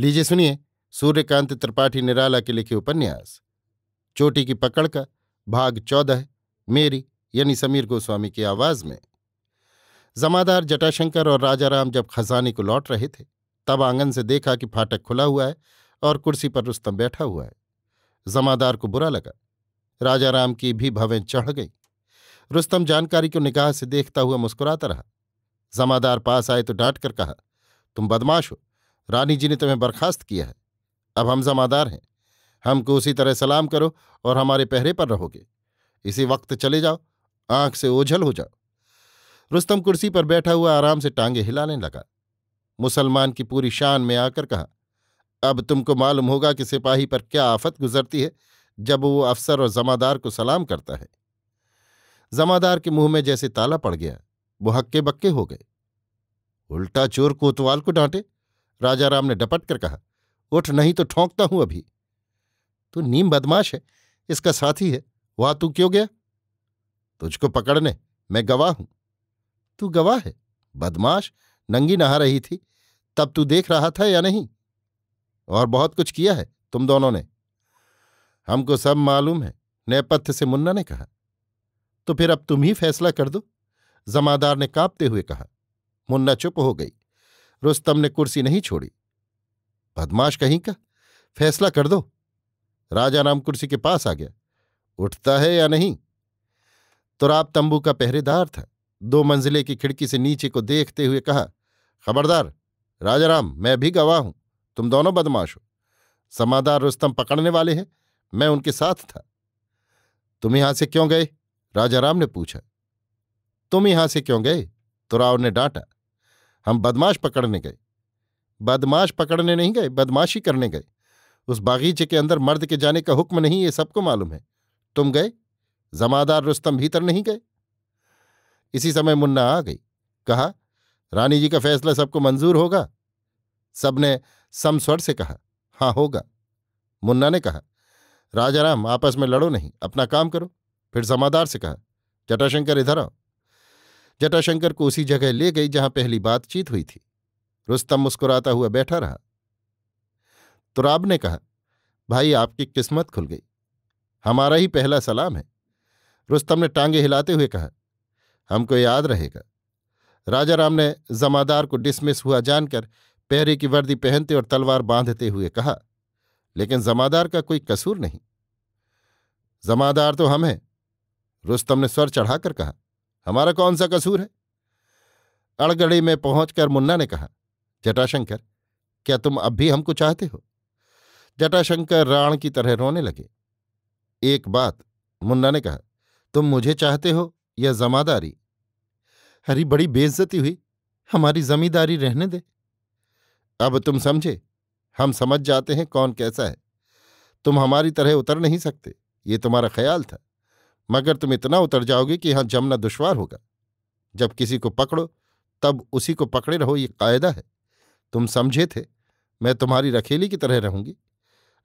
लीजिए सुनिए सूर्यकांत त्रिपाठी निराला के लिखे उपन्यास चोटी की पकड़ का भाग चौदह मेरी यानी समीर गोस्वामी की आवाज में जमादार जटाशंकर और राजाराम जब खजाने को लौट रहे थे तब आंगन से देखा कि फाटक खुला हुआ है और कुर्सी पर रुस्तम बैठा हुआ है जमादार को बुरा लगा राजाराम की भी भवें चढ़ गई रुस्तम जानकारी को निगाह से देखता हुआ मुस्कुराता रहा जमादार पास आए तो डांट कर कहा तुम बदमाश हो रानी जी ने तुम्हें बर्खास्त किया है अब हम जमादार हैं हमको उसी तरह सलाम करो और हमारे पहरे पर रहोगे इसी वक्त चले जाओ आंख से ओझल हो जाओ रुस्तम कुर्सी पर बैठा हुआ आराम से टांगे हिलाने लगा मुसलमान की पूरी शान में आकर कहा अब तुमको मालूम होगा कि सिपाही पर क्या आफत गुजरती है जब वो अफसर और जमादार को सलाम करता है जमादार के मुंह में जैसे ताला पड़ गया वो हक्के बक्के हो गए उल्टा चोर कोतवाल को डांटे राजाराम ने डपट कर कहा उठ नहीं तो ठोंकता हूं अभी तू नीम बदमाश है इसका साथी है वहां तू क्यों गया तुझको पकड़ने मैं गवाह हूं तू गवाह है बदमाश नंगी नहा रही थी तब तू देख रहा था या नहीं और बहुत कुछ किया है तुम दोनों ने हमको सब मालूम है नेपथ्य से मुन्ना ने कहा तो फिर अब तुम ही फैसला कर दो जमादार ने कांपते हुए कहा मुन्ना चुप हो गई रुस्तम ने कुर्सी नहीं छोड़ी बदमाश कहीं का फैसला कर दो राजा राम कुर्सी के पास आ गया उठता है या नहीं तुराब तो तंबू का पहरेदार था दो मंजिले की खिड़की से नीचे को देखते हुए कहा खबरदार राजा राम मैं भी गवाह हूं तुम दोनों बदमाश हो समादार रुस्तम पकड़ने वाले हैं मैं उनके साथ था तुम यहां से क्यों गए राजा राम ने पूछा तुम यहां से क्यों गए तुराव तो ने डांटा हम बदमाश पकड़ने गए बदमाश पकड़ने नहीं गए बदमाशी करने गए उस बागीचे के अंदर मर्द के जाने का हुक्म नहीं ये सबको मालूम है तुम गए जमादार रुस्तम भीतर नहीं गए इसी समय मुन्ना आ गई कहा रानी जी का फैसला सबको मंजूर होगा सबने समस्वर से कहा हाँ होगा मुन्ना ने कहा राजाराम आपस में लड़ो नहीं अपना काम करो फिर जमादार से कहा जटाशंकर इधर आओ जटाशंकर को उसी जगह ले गई जहां पहली बातचीत हुई थी रुस्तम मुस्कुराता हुआ बैठा रहा तुराब ने कहा भाई आपकी किस्मत खुल गई हमारा ही पहला सलाम है रुस्तम ने टांगे हिलाते हुए कहा हमको याद रहेगा राजा राम ने जमादार को डिसमिस हुआ जानकर पहरे की वर्दी पहनते और तलवार बांधते हुए कहा लेकिन जमादार का कोई कसूर नहीं जमादार तो हम हैं रुस्तम ने स्वर चढ़ाकर कहा हमारा कौन सा कसूर है अड़गड़ी में पहुंचकर मुन्ना ने कहा जटाशंकर क्या तुम अब भी हमको चाहते हो जटाशंकर राण की तरह रोने लगे एक बात मुन्ना ने कहा तुम मुझे चाहते हो या जमादारी हरी बड़ी बेइज्जती हुई हमारी जमींदारी रहने दे अब तुम समझे हम समझ जाते हैं कौन कैसा है तुम हमारी तरह उतर नहीं सकते ये तुम्हारा ख्याल था मगर तुम इतना उतर जाओगे कि यहां जमना दुश्वार होगा जब किसी को पकड़ो तब उसी को पकड़े रहो ये कायदा है तुम समझे थे मैं तुम्हारी रखेली की तरह रहूंगी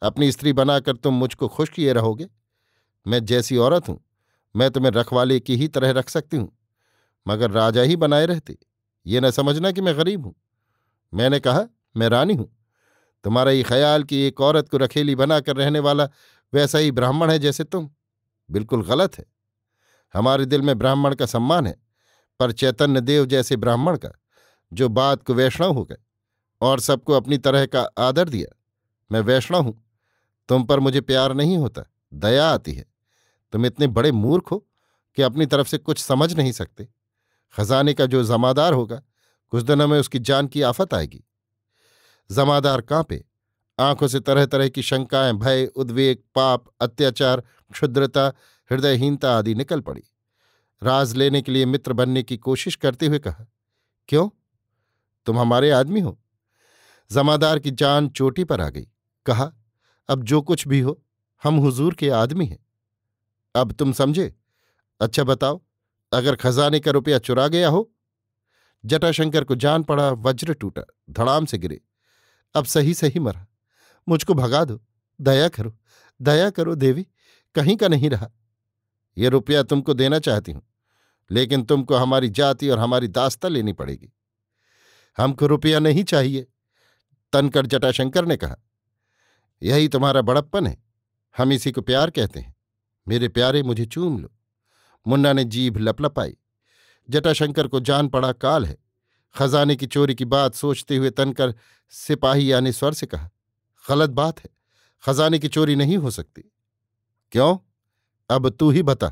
अपनी स्त्री बनाकर तुम मुझको खुश किए रहोगे मैं जैसी औरत हूं मैं तुम्हें रखवाले की ही तरह रख सकती हूं मगर राजा ही बनाए रहते ये न समझना कि मैं गरीब हूं मैंने कहा मैं रानी हूं तुम्हारा ये ख्याल कि एक औरत को रखेली बनाकर रहने वाला वैसा ही ब्राह्मण है जैसे तुम बिल्कुल गलत है हमारे दिल में ब्राह्मण का सम्मान है पर चैतन्य देव जैसे ब्राह्मण का जो बात को वैष्णव हो गए और सबको अपनी तरह का आदर दिया मैं वैष्णव हूं तुम पर मुझे प्यार नहीं होता दया आती है तुम इतने बड़े मूर्ख हो कि अपनी तरफ से कुछ समझ नहीं सकते खजाने का जो जमादार होगा कुछ दिनों में उसकी जान की आफत आएगी जमादार कांपे आंखों से तरह तरह की शंकाएं भय उद्वेग पाप अत्याचार क्षुद्रता हृदयहीनता आदि निकल पड़ी राज लेने के लिए मित्र बनने की कोशिश करते हुए कहा क्यों तुम हमारे आदमी हो जमादार की जान चोटी पर आ गई कहा अब जो कुछ भी हो हम हुजूर के आदमी हैं अब तुम समझे अच्छा बताओ अगर खजाने का रुपया चुरा गया हो जटाशंकर को जान पड़ा वज्र टूटा धड़ाम से गिरे अब सही सही मरा मुझको भगा दो दया करो दया करो देवी कहीं का नहीं रहा यह रुपया तुमको देना चाहती हूं लेकिन तुमको हमारी जाति और हमारी दास्ता लेनी पड़ेगी हमको रुपया नहीं चाहिए तनकर जटाशंकर ने कहा यही तुम्हारा बड़प्पन है हम इसी को प्यार कहते हैं मेरे प्यारे मुझे चूम लो मुन्ना ने जीभ लपलपाई जटाशंकर को जान पड़ा काल है खजाने की चोरी की बात सोचते हुए तनकर सिपाही यानी स्वर से कहा गलत बात है खजाने की चोरी नहीं हो सकती क्यों अब तू ही बता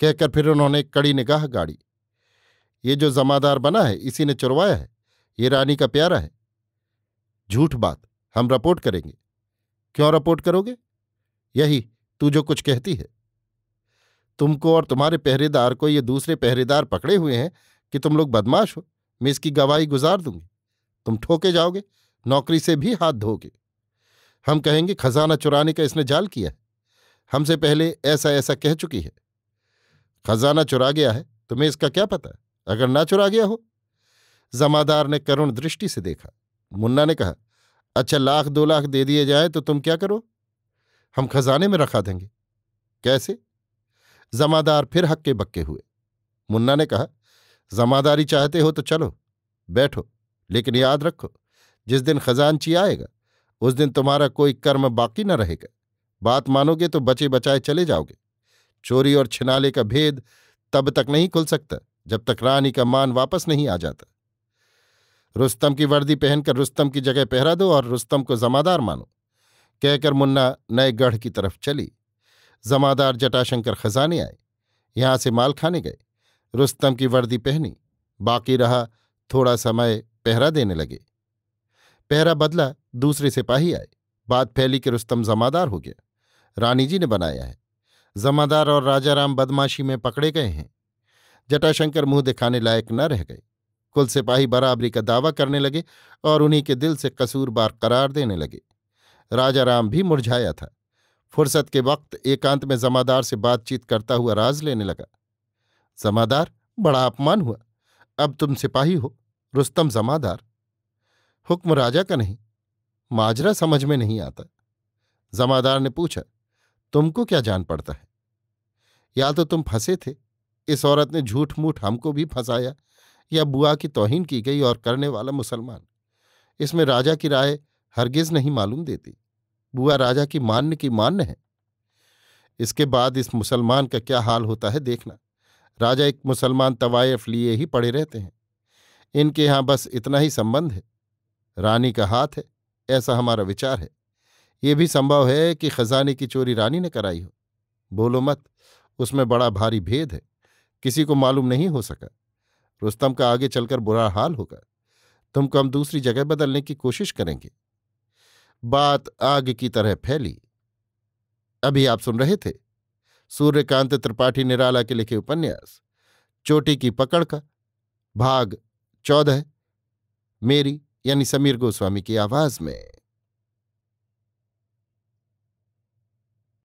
कहकर फिर उन्होंने कड़ी निगाह गाड़ी ये जो जमादार बना है इसी ने चुरवाया है ये रानी का प्यारा है झूठ बात हम रिपोर्ट करेंगे क्यों रिपोर्ट करोगे यही तू जो कुछ कहती है तुमको और तुम्हारे पहरेदार को ये दूसरे पहरेदार पकड़े हुए हैं कि तुम लोग बदमाश हो मैं इसकी गवाही गुजार दूंगी तुम ठोके जाओगे नौकरी से भी हाथ धोगे हम कहेंगे खजाना चुराने का इसने जाल किया है हमसे पहले ऐसा ऐसा कह चुकी है खजाना चुरा गया है तुम्हें इसका क्या पता अगर ना चुरा गया हो जमादार ने करुण दृष्टि से देखा मुन्ना ने कहा अच्छा लाख दो लाख दे दिए जाए तो तुम क्या करो हम खजाने में रखा देंगे कैसे जमादार फिर हक्के बक्के हुए मुन्ना ने कहा जमादारी चाहते हो तो चलो बैठो लेकिन याद रखो जिस दिन खजानची आएगा उस दिन तुम्हारा कोई कर्म बाकी न रहेगा बात मानोगे तो बचे बचाए चले जाओगे चोरी और छिनाले का भेद तब तक नहीं खुल सकता जब तक रानी का मान वापस नहीं आ जाता रुस्तम की वर्दी पहनकर रुस्तम की जगह पहरा दो और रुस्तम को जमादार मानो कहकर मुन्ना नए गढ़ की तरफ चली जमादार जटाशंकर खजाने आए यहां से माल खाने गए रुस्तम की वर्दी पहनी बाकी रहा थोड़ा समय पहरा देने लगे पहरा बदला दूसरे सिपाही आए बात फैली कि रुस्तम जमादार हो गया रानी जी ने बनाया है जमादार और राजाराम बदमाशी में पकड़े गए हैं जटाशंकर मुंह दिखाने लायक न रह गए कुल सिपाही बराबरी का दावा करने लगे और उन्हीं के दिल से कसूरबार करार देने लगे राजाराम भी मुरझाया था फुर्सत के वक्त एकांत में जमादार से बातचीत करता हुआ राज लेने लगा जमादार बड़ा अपमान हुआ अब तुम सिपाही हो रुस्तम जमादार हुक्म राजा का नहीं माजरा समझ में नहीं आता जमादार ने पूछा तुमको क्या जान पड़ता है या तो तुम फंसे थे इस औरत ने झूठ मूठ हमको भी फंसाया या बुआ की तोहिन की गई और करने वाला मुसलमान इसमें राजा की राय हरगिज नहीं मालूम देती बुआ राजा की मान्य की मान्य है इसके बाद इस मुसलमान का क्या हाल होता है देखना राजा एक मुसलमान तवायफ लिए ही पड़े रहते हैं इनके यहाँ बस इतना ही संबंध है रानी का हाथ है ऐसा हमारा विचार है ये भी संभव है कि खजाने की चोरी रानी ने कराई हो बोलो मत उसमें बड़ा भारी भेद है किसी को मालूम नहीं हो सका रुस्तम का आगे चलकर बुरा हाल होगा तुमको हम दूसरी जगह बदलने की कोशिश करेंगे बात आग की तरह फैली अभी आप सुन रहे थे सूर्यकांत त्रिपाठी निराला के लिखे उपन्यास चोटी की पकड़ का भाग चौदह मेरी यानी समीर गोस्वामी की आवाज में